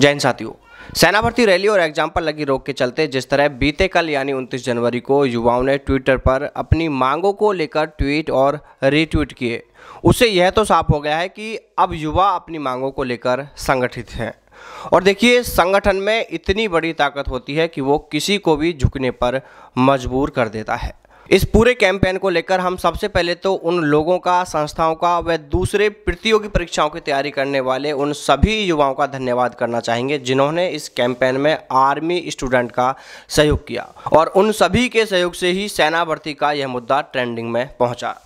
जैन साथियों सेना भर्ती रैली और एग्जाम पर लगी रोक के चलते जिस तरह बीते कल यानी 29 जनवरी को युवाओं ने ट्विटर पर अपनी मांगों को लेकर ट्वीट और रीट्वीट किए उससे यह तो साफ हो गया है कि अब युवा अपनी मांगों को लेकर संगठित हैं और देखिए संगठन में इतनी बड़ी ताकत होती है कि वो किसी को भी झुकने पर मजबूर कर देता है इस पूरे कैंपेन को लेकर हम सबसे पहले तो उन लोगों का संस्थाओं का व दूसरे प्रतियोगी परीक्षाओं की तैयारी करने वाले उन सभी युवाओं का धन्यवाद करना चाहेंगे जिन्होंने इस कैंपेन में आर्मी स्टूडेंट का सहयोग किया और उन सभी के सहयोग से ही सेना भर्ती का यह मुद्दा ट्रेंडिंग में पहुंचा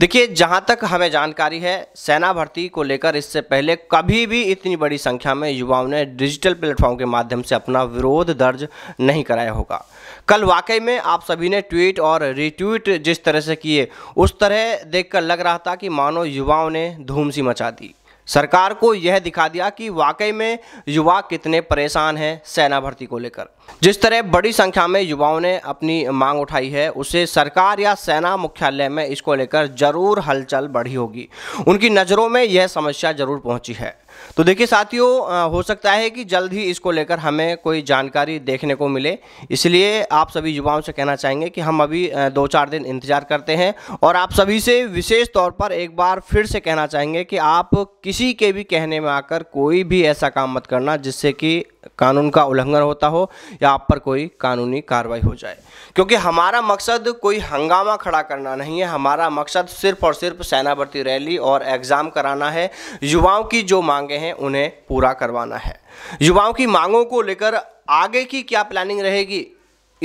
देखिए जहां तक हमें जानकारी है सेना भर्ती को लेकर इससे पहले कभी भी इतनी बड़ी संख्या में युवाओं ने डिजिटल प्लेटफॉर्म के माध्यम से अपना विरोध दर्ज नहीं कराया होगा कल वाकई में आप सभी ने ट्वीट और रीट्वीट जिस तरह से किए उस तरह देखकर लग रहा था कि मानो युवाओं ने धूम सी मचा दी सरकार को यह दिखा दिया कि वाकई में युवा कितने परेशान हैं सेना भर्ती को लेकर जिस तरह बड़ी संख्या में युवाओं ने अपनी मांग उठाई है उसे सरकार या सेना मुख्यालय में इसको लेकर जरूर हलचल बढ़ी होगी उनकी नज़रों में यह समस्या जरूर पहुंची है तो देखिए साथियों हो सकता है कि जल्द ही इसको लेकर हमें कोई जानकारी देखने को मिले इसलिए आप सभी युवाओं से कहना चाहेंगे कि हम अभी दो चार दिन इंतज़ार करते हैं और आप सभी से विशेष तौर पर एक बार फिर से कहना चाहेंगे कि आप किसी के भी कहने में आकर कोई भी ऐसा काम मत करना जिससे कि कानून का उल्लंघन होता हो या आप पर कोई कानूनी कार्रवाई हो जाए क्योंकि हमारा मकसद कोई हंगामा खड़ा करना नहीं है हमारा मकसद सिर्फ और सिर्फ सेना भर्ती रैली और एग्ज़ाम कराना है युवाओं की जो मांगे हैं उन्हें पूरा करवाना है युवाओं की मांगों को लेकर आगे की क्या प्लानिंग रहेगी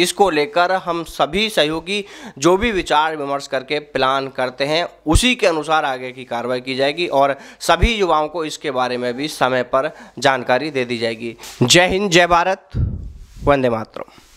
इसको लेकर हम सभी सहयोगी जो भी विचार विमर्श करके प्लान करते हैं उसी के अनुसार आगे की कार्रवाई की जाएगी और सभी युवाओं को इसके बारे में भी समय पर जानकारी दे दी जाएगी जय हिंद जय भारत वंदे मातरम